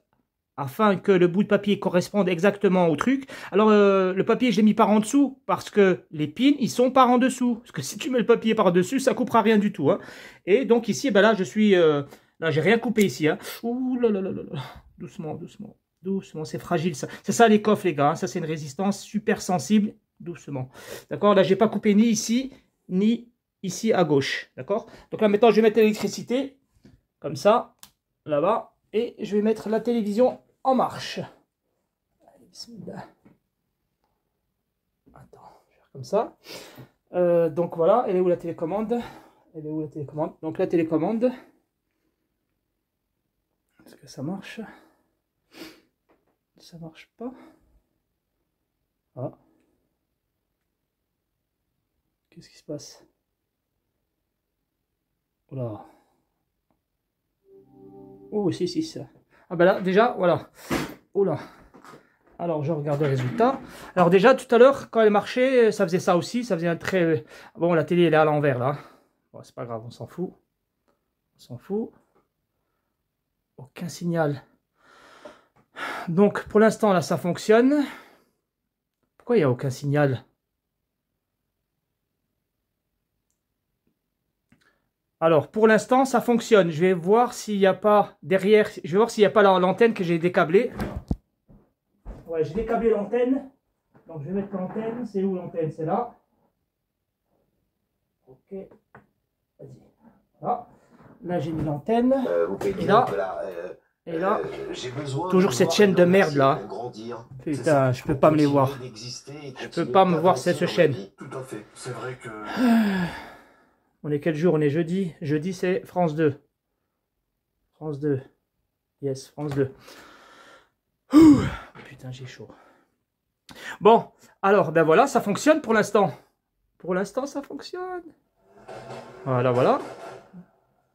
afin que le bout de papier corresponde exactement au truc. Alors euh, le papier, je l'ai mis par en dessous parce que les pins, ils sont par en dessous. Parce que si tu mets le papier par dessus, ça coupera rien du tout. Hein. Et donc ici, eh ben là, je suis, euh, là, j'ai rien coupé ici. Hein. Ouh là là là là doucement, doucement, doucement, c'est fragile ça. C'est ça les coffres, les gars. Hein. Ça, c'est une résistance super sensible, doucement. D'accord. Là, j'ai pas coupé ni ici ni ici à gauche. D'accord. Donc là, maintenant, je vais mettre l'électricité comme ça, là-bas et je vais mettre la télévision en marche. Attends, je vais faire comme ça. Euh, donc voilà, elle est où la télécommande Elle est où la télécommande Donc la télécommande. Est-ce que ça marche Ça marche pas. Ah. Qu'est-ce qui se passe Voilà. Oh, si, si, ça. Ah ben là, déjà, voilà. Oh là. Alors, je regarde le résultat. Alors déjà, tout à l'heure, quand elle marchait, ça faisait ça aussi. Ça faisait un très... Bon, la télé, elle est à l'envers, là. Bon, c'est pas grave, on s'en fout. On s'en fout. Aucun signal. Donc, pour l'instant, là, ça fonctionne. Pourquoi il n'y a aucun signal Alors, pour l'instant, ça fonctionne. Je vais voir s'il n'y a pas derrière, je vais voir s'il n'y a pas l'antenne que j'ai décablée. Ouais, j'ai décablé l'antenne. Donc, je vais mettre l'antenne. C'est où l'antenne C'est là. Ok. Vas-y. Là, j'ai mis l'antenne. Euh, euh, et là. et euh, là, besoin toujours cette chaîne de merde là. Putain, je peux pas me les voir. Je peux pas me voir cette chaîne. Tout à fait. C'est vrai que. On est quel jour On est jeudi. Jeudi, c'est France 2. France 2. Yes, France 2. putain, j'ai chaud. Bon, alors, ben voilà, ça fonctionne pour l'instant. Pour l'instant, ça fonctionne. Voilà, voilà.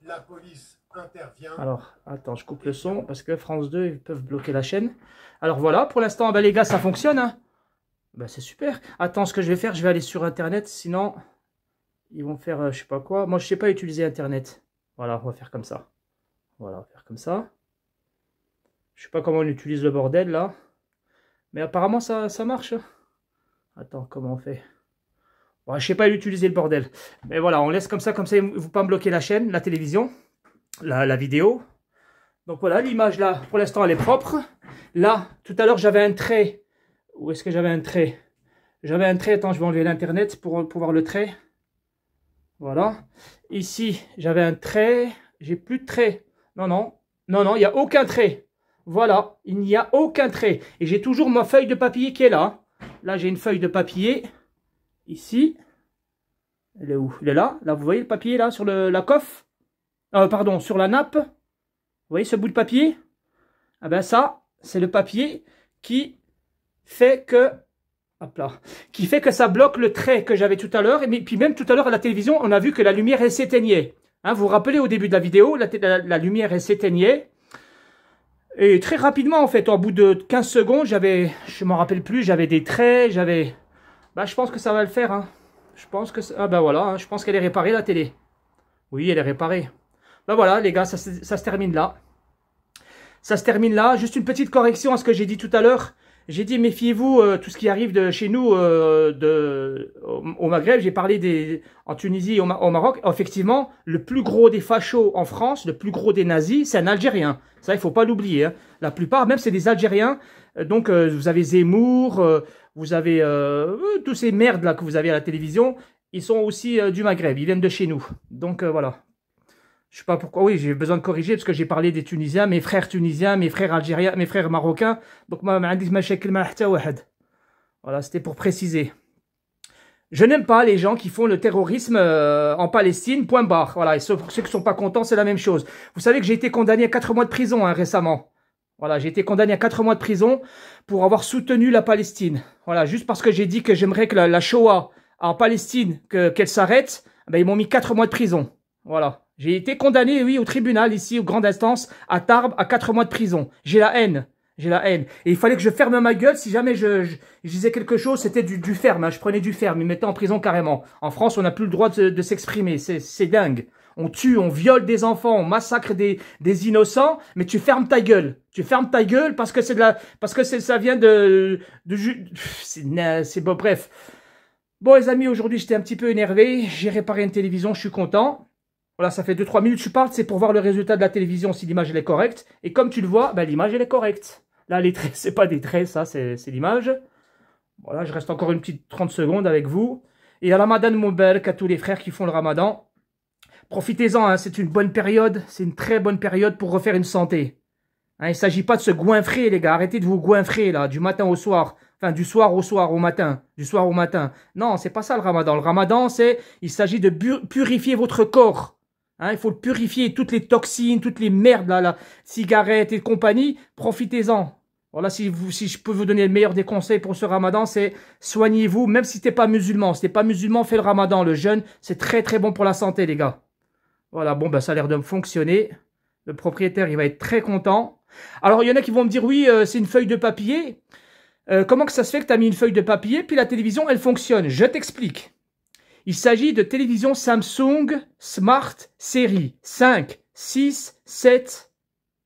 La police intervient. Alors, attends, je coupe le son parce que France 2, ils peuvent bloquer la chaîne. Alors voilà, pour l'instant, ah ben, les gars, ça fonctionne. Hein. Ben c'est super. Attends, ce que je vais faire, je vais aller sur Internet, sinon ils vont faire euh, je sais pas quoi. Moi, je sais pas utiliser Internet. Voilà, on va faire comme ça. Voilà, on va faire comme ça. Je sais pas comment on utilise le bordel, là. Mais apparemment, ça, marche. Attends, comment on fait Je Je sais pas utiliser le bordel. Mais voilà, on laisse comme ça, comme ça, vous ne pas me bloquer la chaîne, la télévision, la, vidéo. Donc voilà, l'image, là, pour l'instant, elle est propre. Là, tout à l'heure, j'avais un trait. Où est-ce que j'avais un trait J'avais un trait, attends, je vais enlever l'internet pour, pour voir le trait. Voilà. Ici, j'avais un trait. J'ai plus de trait. Non, non. Non, non, il n'y a aucun trait. Voilà, il n'y a aucun trait. Et j'ai toujours ma feuille de papier qui est là. Là, j'ai une feuille de papier. Ici. Elle est où Elle est là. Là, vous voyez le papier, là, sur le, la coffre euh, Pardon, sur la nappe. Vous voyez ce bout de papier Ah ben ça, c'est le papier qui fait que Hop Qui fait que ça bloque le trait que j'avais tout à l'heure. Et puis même tout à l'heure à la télévision, on a vu que la lumière, elle s'éteignait. Hein, vous vous rappelez au début de la vidéo, la, lumière, elle s'éteignait. Et très rapidement, en fait, au bout de 15 secondes, j'avais, je m'en rappelle plus, j'avais des traits, j'avais... Bah, je pense que ça va le faire. Hein. Je pense que... Ah bah voilà, hein, je pense qu'elle est réparée, la télé. Oui, elle est réparée. ben voilà, les gars, ça se termine là. Ça se termine là. Juste une petite correction à ce que j'ai dit tout à l'heure. J'ai dit, méfiez-vous, euh, tout ce qui arrive de chez nous, euh, de, au, Maghreb. J'ai parlé des, en Tunisie au, Maroc. Effectivement, le plus gros des fachos en France, le plus gros des nazis, c'est un Algérien. Ça, il faut pas l'oublier. Hein. La plupart, même, c'est des Algériens. Euh, donc, vous avez Zemmour, vous avez tous ces merdes là que vous avez à la télévision. Ils sont aussi du Maghreb. Ils viennent de chez nous. Donc voilà je sais pas pourquoi, oui, j'ai besoin de corriger parce que j'ai parlé des Tunisiens, mes frères tunisiens, mes frères algériens, mes frères marocains. Donc, ma Voilà, c'était pour préciser. Je n'aime pas les gens qui font le terrorisme euh, en Palestine, point barre. Voilà, et ceux, pour ceux qui sont pas contents, c'est la même chose. Vous savez que j'ai été condamné à 4 mois de prison hein, récemment. Voilà, j'ai été condamné à 4 mois de prison pour avoir soutenu la Palestine. Voilà, juste parce que j'ai dit que j'aimerais que la, Shoah en Palestine, qu'elle s'arrête, ben, ils m'ont mis 4 mois de prison. Voilà. J'ai été condamné, oui, au tribunal, ici, aux grandes instances, à Tarbes, à quatre mois de prison. J'ai la haine. J'ai la haine. Et il fallait que je ferme ma gueule. Si jamais je, je, disais quelque chose, c'était du, du, ferme. Hein. Je prenais du ferme. Ils mettaient en prison carrément. En France, on n'a plus le droit de, s'exprimer. C'est dingue. On tue, on viole des enfants, on massacre des, innocents, mais tu fermes ta gueule. Tu fermes ta gueule parce que c'est de la, parce que ça vient de, de c'est, bon, bref. Bon, les amis, aujourd'hui, j'étais un petit peu énervé. J'ai réparé une télévision, je suis content. Voilà, ça fait 2-3 minutes que je parle, c'est pour voir le résultat de la télévision si l'image est correcte. Et comme tu le vois, ben, l'image elle est correcte. Là, les traits, c'est pas des traits, ça, c'est l'image. Voilà, je reste encore une petite 30 secondes avec vous. Et à Ramadan Mubarak à tous les frères qui font le Ramadan. Profitez-en, hein, c'est une bonne période, c'est une très bonne période pour refaire une santé. Hein, il ne s'agit pas de se goinfrer, les gars. Arrêtez de vous goinfrer, là, du matin au soir. Enfin, du soir au soir, au matin. Du soir au matin. Non, c'est pas ça le ramadan. Le ramadan, c'est, il s'agit de purifier votre corps. Hein, il faut purifier, toutes les toxines, toutes les merdes, là, la cigarette et compagnie, profitez-en. Voilà, si, vous, si je peux vous donner le meilleur des conseils pour ce ramadan, c'est soignez-vous, même si t'es pas musulman. Si t'es pas musulman, fais le ramadan, le jeûne, c'est très très bon pour la santé, les gars. Voilà, bon, ben, ça a l'air de fonctionner. Le propriétaire, il va être très content. Alors, il y en a qui vont me dire, oui, euh, c'est une feuille de papier. Euh, comment que ça se fait que t'as mis une feuille de papier, puis la télévision, elle fonctionne Je t'explique. Il s'agit de télévisions Samsung Smart Série 5, 6, 7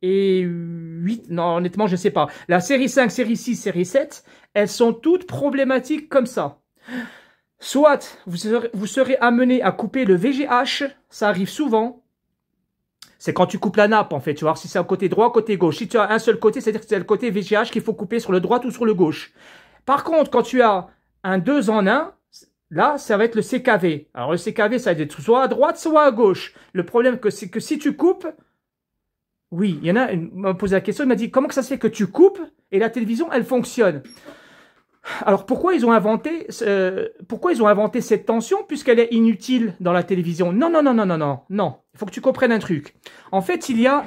et 8. Non, honnêtement, je ne sais pas. La série 5, série 6, série 7, elles sont toutes problématiques comme ça. Soit vous serez, vous serez amené à couper le VGH, ça arrive souvent, c'est quand tu coupes la nappe, en fait. Tu vois, si c'est un côté droit, côté gauche. Si tu as un seul côté, c'est-à-dire que c'est le côté VGH qu'il faut couper sur le droit ou sur le gauche. Par contre, quand tu as un 2 en 1, Là, ça va être le CKV. Alors, le CKV, ça va être soit à droite, soit à gauche. Le problème, c'est que si tu coupes, oui, il y en a, il m'a posé la question, il m'a dit, comment que ça se fait que tu coupes et la télévision, elle fonctionne alors pourquoi ils ont inventé euh, pourquoi ils ont inventé cette tension puisqu'elle est inutile dans la télévision Non non non non non non non. Il faut que tu comprennes un truc. En fait, il y a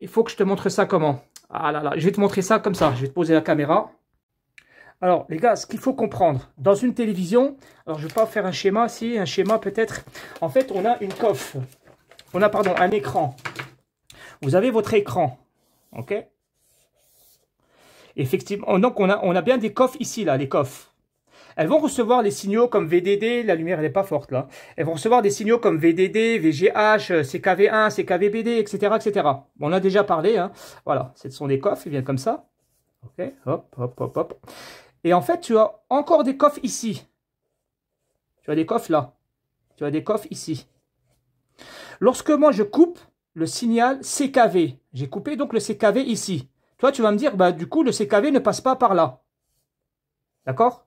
il faut que je te montre ça comment. Ah là là, je vais te montrer ça comme ça. Je vais te poser la caméra. Alors, les gars, ce qu'il faut comprendre, dans une télévision, alors je ne vais pas faire un schéma, si, un schéma peut-être. En fait, on a une coffre. On a, pardon, un écran. Vous avez votre écran, ok Effectivement, oh, donc on a, on a bien des coffres ici, là, les coffres. Elles vont recevoir les signaux comme VDD, la lumière elle n'est pas forte là. Elles vont recevoir des signaux comme VDD, VGH, euh, CKV1, CKVBD, etc. etc. On a déjà parlé, hein. voilà, ce sont des coffres, ils viennent comme ça. Ok, hop, hop, hop, hop. Et en fait, tu as encore des coffres ici. Tu as des coffres là. Tu as des coffres ici. Lorsque moi, je coupe le signal CKV, j'ai coupé donc le CKV ici. Toi, tu vas me dire, bah, du coup, le CKV ne passe pas par là. D'accord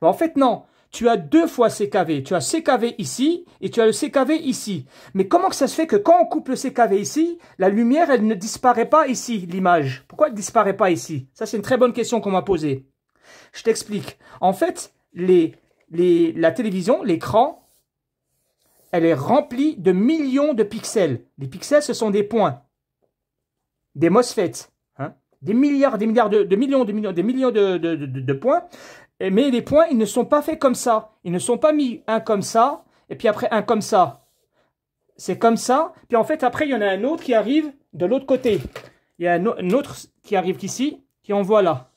bah, En fait, non. Tu as deux fois CKV. Tu as CKV ici et tu as le CKV ici. Mais comment ça se fait que quand on coupe le CKV ici, la lumière, elle ne disparaît pas ici, l'image Pourquoi elle ne disparaît pas ici Ça, c'est une très bonne question qu'on m'a posée. Je t'explique. En fait, la télévision, l'écran, elle est remplie de millions de pixels. Les pixels, ce sont des points, des MOSFETs, hein. des milliards, des milliards de, millions, de millions, des millions de, points. mais les points, ils ne sont pas faits comme ça. Ils ne sont pas mis un comme ça, et puis après un comme ça. C'est comme ça. Puis en fait, après, il y en a un autre qui arrive de l'autre côté. Il y a un autre qui arrive ici, qui envoie là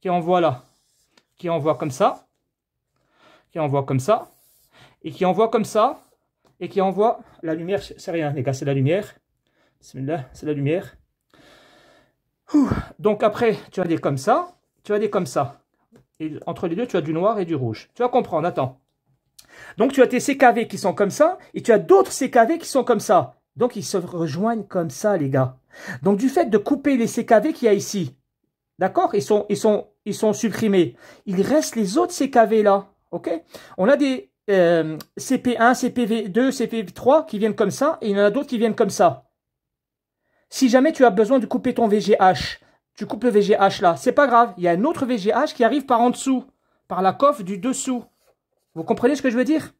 qui envoie là, qui envoie comme ça, qui envoie comme ça, et qui envoie comme ça, et qui envoie la lumière. C'est rien, les gars, c'est la lumière. C'est la lumière. Donc après, tu as des comme ça, tu as des comme ça. Et entre les deux, tu as du noir et du rouge. Tu vas comprendre, attends. Donc tu as tes CKV qui sont comme ça, et tu as d'autres CKV qui sont comme ça. Donc ils se rejoignent comme ça, les gars. Donc du fait de couper les CKV qu'il y a ici, D'accord ils sont, ils, sont, ils sont supprimés. Il reste les autres CKV-là. ok On a des CP1, CPV2, CPV3 qui viennent comme ça, et il y en a d'autres qui viennent comme ça. Si jamais tu as besoin de couper ton VGH, tu coupes le VGH là. C'est pas grave, il y a un autre VGH qui arrive par en dessous, par la coffre du dessous. Vous comprenez ce que je veux dire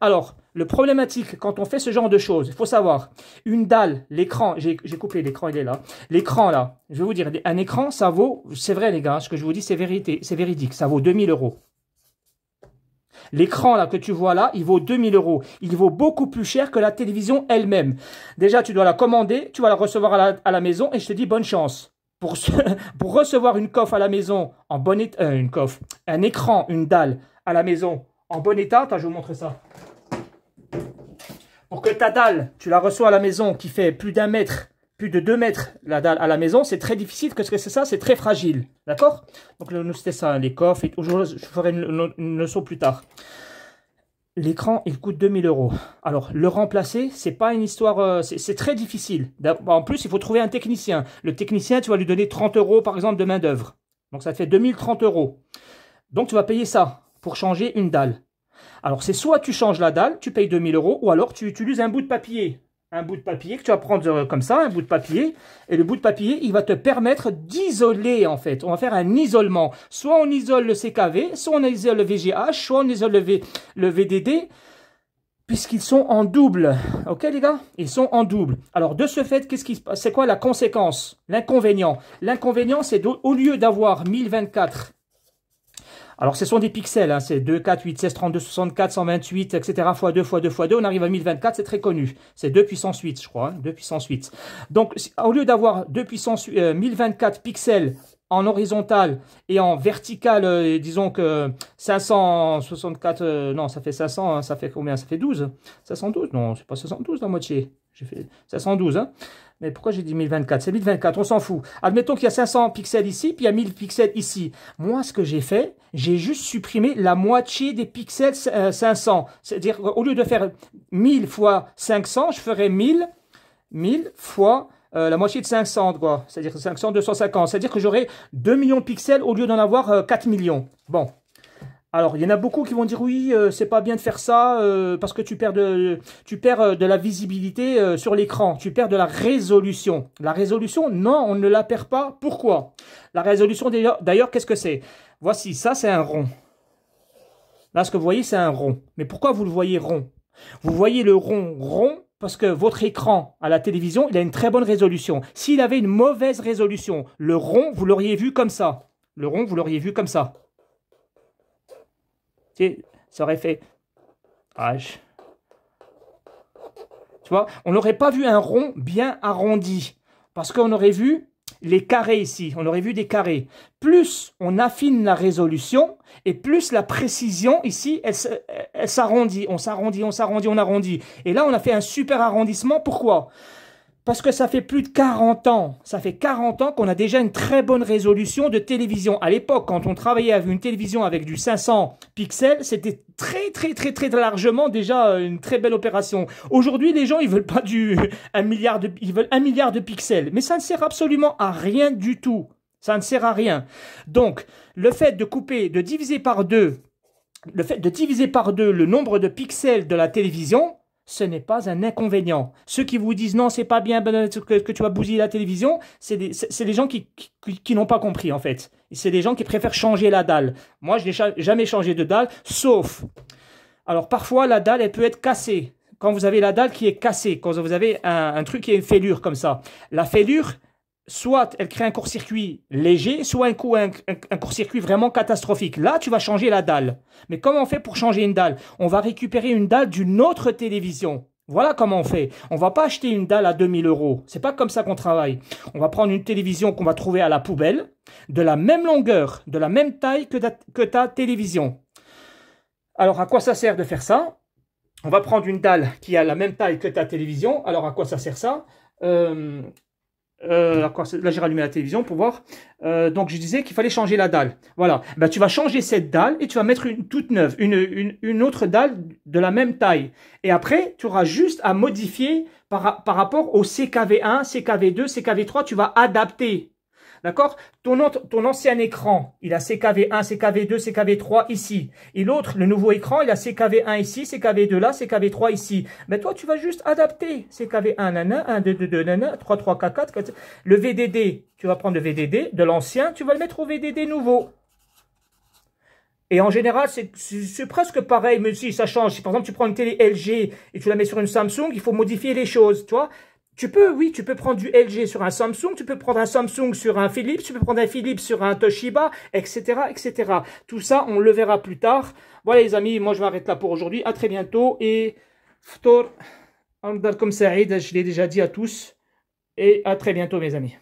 alors, le problématique quand on fait ce genre de choses, il faut savoir, une dalle, l'écran, j'ai coupé l'écran, il est là. L'écran là, je vais vous dire, un écran, ça vaut, c'est vrai les gars, ce que je vous dis, c'est vérité, c'est véridique, ça vaut 2000 euros. L'écran là que tu vois là, il vaut 2000 euros. Il vaut beaucoup plus cher que la télévision elle-même. Déjà, tu dois la commander, tu vas la recevoir à la, maison et je te dis bonne chance. Pour, recevoir une coffre à la maison, en bonne, euh, une coffre, un écran, une dalle à la maison en bon état. je vais vous montrer ça. Pour que ta dalle, tu la reçois à la maison, qui fait plus d'un mètre, plus de deux mètres la dalle à la maison, c'est très difficile, ce que c'est ça, c'est très fragile. D'accord Donc nous, c'était ça, les coffres, et aujourd'hui je ferai une, leçon plus tard. L'écran, il coûte 2000 euros. Alors, le remplacer, c'est pas une histoire, euh, c'est très difficile. Bah, en plus, il faut trouver un technicien. Le technicien, tu vas lui donner 30 euros, par exemple, de main-d'œuvre. Donc, ça fait 2030 euros. Donc, tu vas payer ça pour changer une dalle. Alors c'est soit tu changes la dalle, tu payes 2000 euros, ou alors tu utilises un bout de papier. Un bout de papier que tu vas prendre euh, comme ça, un bout de papier, et le bout de papier, il va te permettre d'isoler en fait. On va faire un isolement. Soit on isole le CKV, soit on isole le VGH, soit on isole le, VDD, puisqu'ils sont en double. Ok les gars Ils sont en double. Alors de ce fait, qu'est-ce qui se passe C'est quoi la conséquence L'inconvénient. L'inconvénient, c'est au lieu d'avoir 1024 alors, ce sont des pixels, hein. c'est 2, 4, 8, 16, 32, 64, 128, etc. fois 2, fois 2, fois 2, on arrive à 1024, c'est très connu. C'est 2 puissance 8, je crois, 2 hein. puissance 8. Donc, au lieu d'avoir 2 puissance 1024 euh, pixels en horizontal et en vertical, euh, disons que 564, euh, non, ça fait 500, hein. ça fait combien Ça fait 12 512 Non, c'est pas 72 la moitié. J'ai fait 512, hein mais pourquoi j'ai dit 1024 C'est 1024, on s'en fout. Admettons qu'il y a 500 pixels ici, puis il y a 1000 pixels ici. Moi, ce que j'ai fait, j'ai juste supprimé la moitié des pixels 500. Euh, C'est-à-dire, au lieu de faire 1000 fois 500, je ferai 1000, 1000 fois euh, la moitié de 500, quoi. C'est-à-dire 500, 250. C'est-à-dire que j'aurai 2 millions de pixels au lieu d'en avoir 4 euh, millions. Bon, alors, il y en a beaucoup qui vont dire oui, euh, c'est pas bien de faire ça euh, parce que tu perds de, tu perds euh, de la visibilité sur l'écran, tu perds de la résolution. La résolution, non, on ne la perd pas. Pourquoi La résolution, d'ailleurs, qu'est-ce que c'est Voici, ça, c'est un rond. Là, ce que vous voyez, c'est un rond. Mais pourquoi vous le voyez rond Vous voyez le rond rond parce que votre écran à la télévision, il a une très bonne résolution. S'il avait une mauvaise résolution, le rond, vous l'auriez vu comme ça. Le rond, vous l'auriez vu comme ça ça aurait fait H. Tu vois, on n'aurait pas vu un rond bien arrondi. Parce qu'on aurait vu les carrés ici, on aurait vu des carrés. Plus on affine la résolution et plus la précision ici, elle, elle s'arrondit, on s'arrondit, on s'arrondit, on arrondit. Et là, on a fait un super arrondissement. Pourquoi parce que ça fait plus de 40 ans, ça fait 40 ans qu'on a déjà une très bonne résolution de télévision. À l'époque, quand on travaillait avec une télévision avec du 500 pixels, c'était très très très très largement déjà euh, une très belle opération. Aujourd'hui, les gens ils veulent pas du un milliard de ils veulent un milliard de pixels, mais ça ne sert absolument à rien du tout. Ça ne sert à rien. Donc, le fait de couper, de diviser par deux, le fait de diviser par deux le nombre de pixels de la télévision, ce n'est pas un inconvénient. Ceux qui vous disent non, c'est pas bien ben, euh, que, tu vas bousiller la télévision, c'est des gens qui, n'ont pas compris en fait. C'est des gens qui préfèrent changer la dalle. Moi, je n'ai jamais changé de dalle, sauf. Alors parfois, la dalle, elle peut être cassée. Quand vous avez la dalle qui est cassée, quand vous avez un truc qui est une fêlure comme ça, la fêlure, soit elle crée un court-circuit léger, soit un, court-circuit vraiment catastrophique. Là, tu vas changer la dalle. Mais comment on fait pour changer une dalle On va récupérer une dalle d'une autre télévision. Voilà comment on fait. On va pas acheter une dalle à 2000 euros. C'est pas comme ça qu'on travaille. On va prendre une télévision qu'on va trouver à la poubelle, de la même longueur, de la même taille que, ta, que ta télévision. Alors à quoi ça sert de faire ça On va prendre une dalle qui a la même taille que ta télévision. Alors à quoi ça sert ça euh, euh, là, j'ai rallumé la télévision pour voir. Euh, donc, je disais qu'il fallait changer la dalle. Voilà. Ben, tu vas changer cette dalle et tu vas mettre une toute neuve, une, une, une autre dalle de la même taille. Et après, tu auras juste à modifier par, par rapport au CKV1, CKV2, CKV3. Tu vas adapter D'accord ton, ton, ancien écran, il a CKV1, CKV2, CKV3 ici. Et l'autre, le nouveau écran, il a CKV1 ici, CKV2 là, CKV3 ici. Mais toi, tu vas juste adapter CKV1, nana, 1, 2, 2, 2, nana, 3, 3, 4, 4, 4. Le VDD, tu vas prendre le VDD de l'ancien, tu vas le mettre au VDD nouveau. Et en général, c'est presque pareil, mais si ça change. Si par exemple tu prends une télé LG et tu la mets sur une Samsung, il faut modifier les choses, tu vois. Tu peux, oui, tu peux prendre du LG sur un Samsung, tu peux prendre un Samsung sur un Philips, tu peux prendre un Philips sur un Toshiba, etc., etc. Tout ça, on le verra plus tard. Voilà les amis, moi je m'arrête là pour aujourd'hui. À très bientôt et Ftor je l'ai déjà dit à tous. Et à très bientôt mes amis.